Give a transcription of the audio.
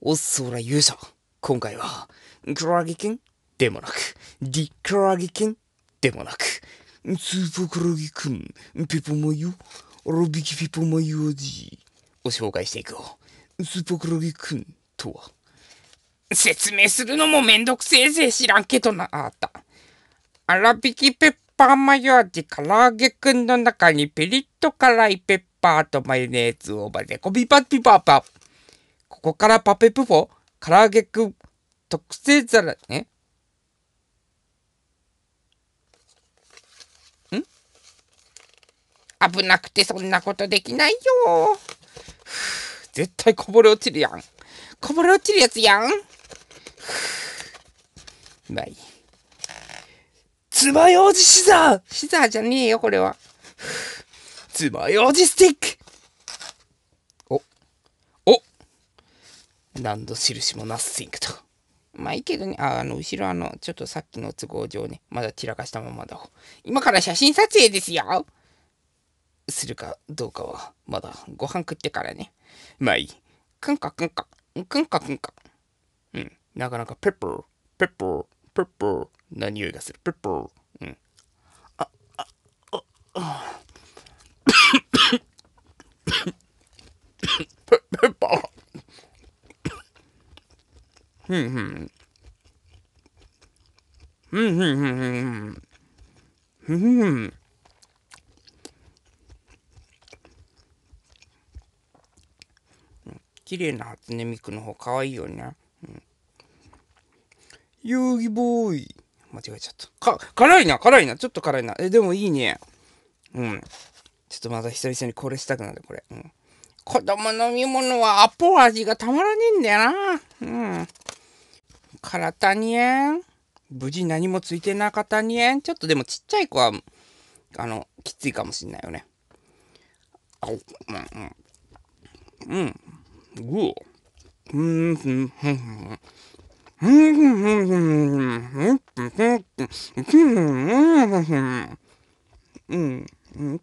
おそら勇者。今回は、クラゲ犬でもなく、ディクラゲ犬でもなく、スーパークラゲ君、ピポマヨ、ロビキピポマヨ味を紹介していくよ。スーパークラゲ君とは、説明するのもめんどくせえぜ、知らんけどな、あった。あらびきペッパーマヨ味、唐揚げくんの中にピリッと辛いペッパーとマヨネーズを混ぜ込みパッピパパ。ここからパペプフォ、唐揚げくん、特製皿、ね。ん危なくてそんなことできないよ。絶対こぼれ落ちるやん。こぼれ落ちるやつやん。まい。つまようじシザーシザーじゃねえよ、これは。つまようじスティック何度印もナッシングと。まあいいけどね、ああの、後ろあの、ちょっとさっきの都合上ね、まだ散らかしたままだ。今から写真撮影ですよするかどうかは、まだご飯食ってからね。まあいい。くんかくんか、くんかくんか。うん、なかなかペッパー、ペッパー、ペッパーな匂いがする。ペッパー。ふんふん。ふんふんふんふんふん。ふんふん。綺麗な初音ミクの方かわいいよね。遊戯ボーイ。間違えちゃった。か、辛いな、辛いな、ちょっと辛いな。え、でもいいね。うん。ちょっとまた久々にこれしたくなる、これ。うん。子供飲み物はアポ味がたまらねえんだよな。うん。からたにえん無事何もついてなかったにえんちょっとでもちっちゃい子は、あの、きついかもしんないよね。あ、うん、うん。うん。ぐぅ。うん、うん、うん、うん、うん。